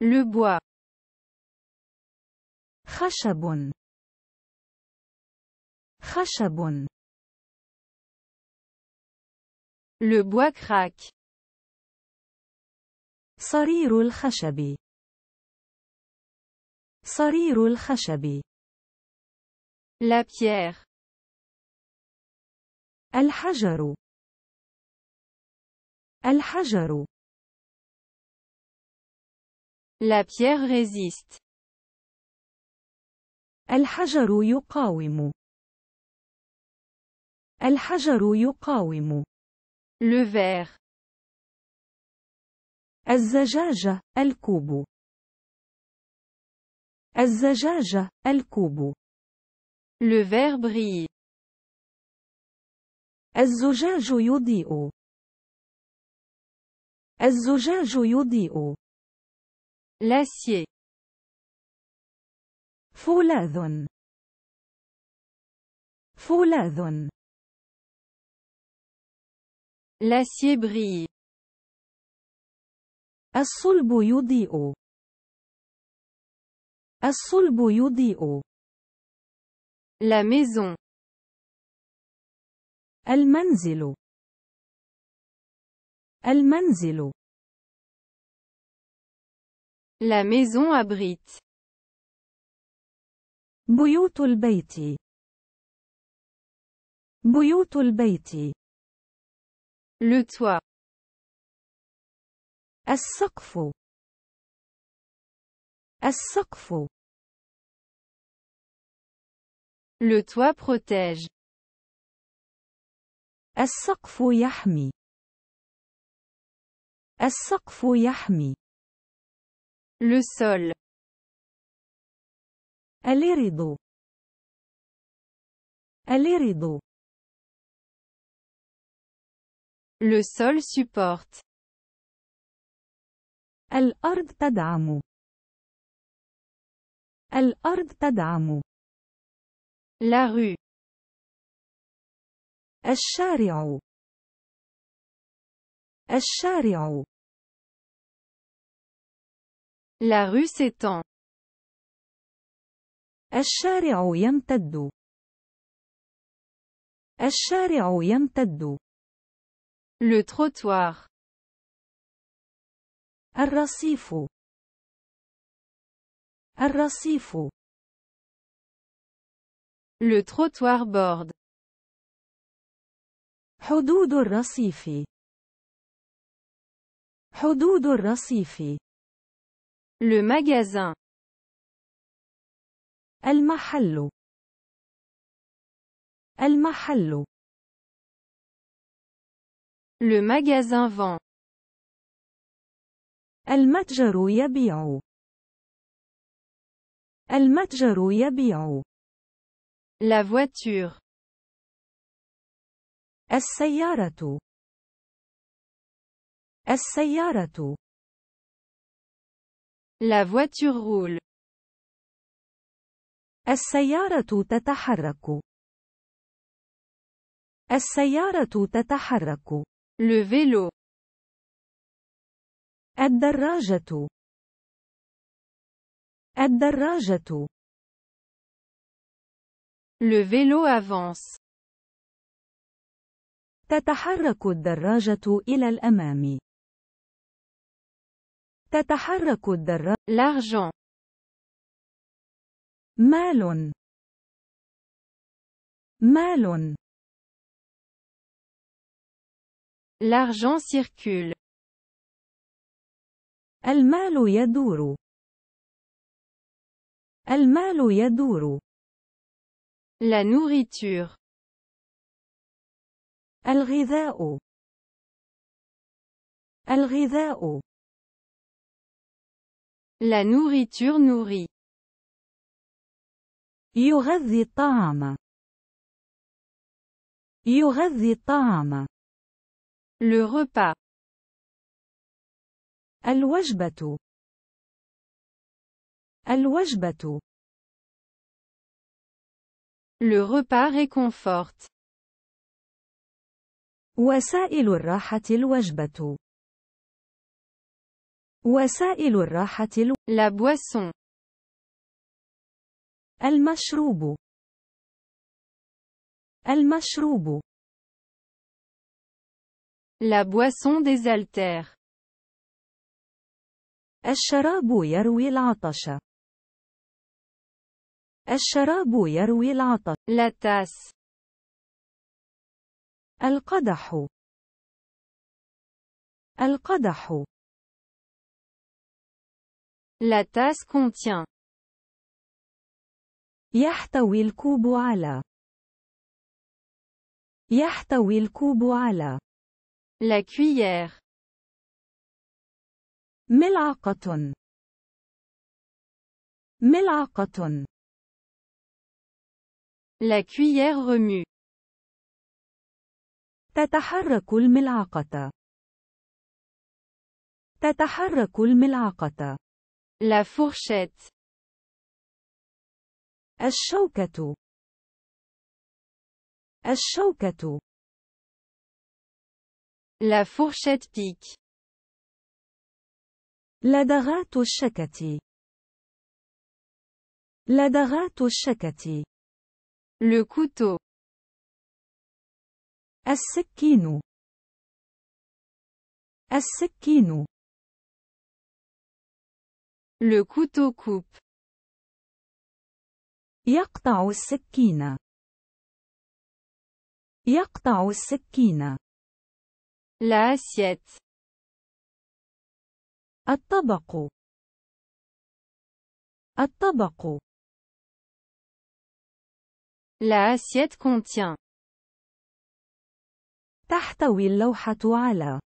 Le bois. خشب. خشب. Le bois craque. صرير الخشب. صرير الخشب. La pierre. الحجر. الحجر. La pierre résiste. الحجر يقاوم. الحجر يقاوم. Le verre. الزجاجة، الكوب. الزجاجة، الكوب. Le verre brille. الزجاج يضيء. الزجاج يضيء. L'acier. فولاذ. فولاذ. L'acier بري الصلب يضيء. الصلب يضيء. لا ميزون المنزل. المنزل. La maison abrite. Buyut al al Le toit. A sakfou as Le toit protège. As-saqf yahmi. A saqf yahmi. Le sol. الارض. الارض. Le sol supporte. الأرض تدعم. الأرض تدعم. La rue. الشارع. الشارع. La rue s'étend. El Sharriar Yem Ted. El Sharriar Yem Ted. Le trottoir. El Rocif. El Le trottoir Bord. Hudud Rocif. Hudud le magasin El Mahallo El Mahallo Le magasin vent El Madjarou Yabiao El Madjarou Yabiao La voiture La voiture roule. السيارة تتحرك. السيارة تتحرك. Le vélo. الدراجة. الدراجة. Le vélo avance. تتحرك الدراجة إلى الأمام. تتحرك الذرة. L'argent. مال. مال. L'argent circule. المال يدور. المال يدور. La nourriture. الغذاء. الغذاء. La nourriture nourrit. يغذي الطعام. يغذي الطعام. Le repas. الوجبة. الوجبة. Le repas réconforte. وسائل الراحة الوجبة. وسائل الراحة الو... La boisson. المشروب. المشروب. La boisson altères. الشراب يروي العطش. الشراب يروي العطش. La tasse. القدح. القدح. La tasse contient. يحتوي الكوب على. يحتوي الكوب على. La cuillère. ملعقة. ملعقة. La cuillère remue. تتحرك الملعقة. تتحرك الملعقة. La fourchette. A shokato. A La fourchette pique. La darato shakati. La darato shakati. Le couteau. A sikkino. Le couteau coupe. يقطع السكينة. يقطع السكينة. L'assiette. الطبق. الطبق. L'assiette contient. تحتوي اللوحة على.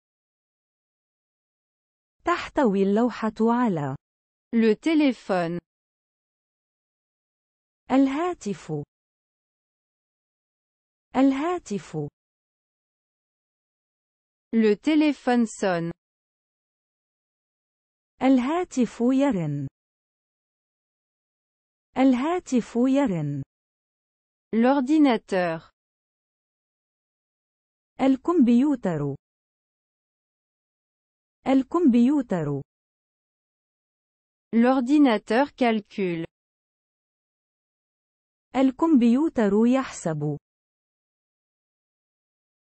تحتوي اللوحة على. Le téléphone. الهاتف. الهاتف. Le téléphone sonne. الهاتف يرن. الهاتف يرن. L'ordinateur. الكمبيوتر. الكمبيوتر. L'ordinateur calcule. El kumbi utaru yahsabou.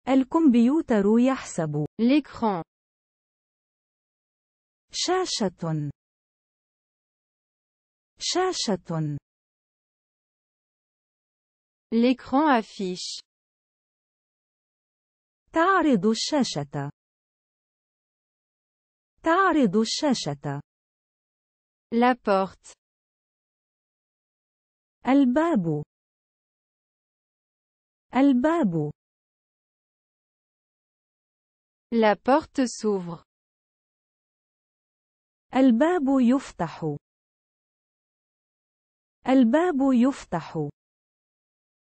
El kumbi yahsabou. L'écran. Chers chatons. L'écran affiche. Tare du chesheta. Tare la porte. al Babo al Babo La porte s'ouvre. al babou Yuftaho. al babou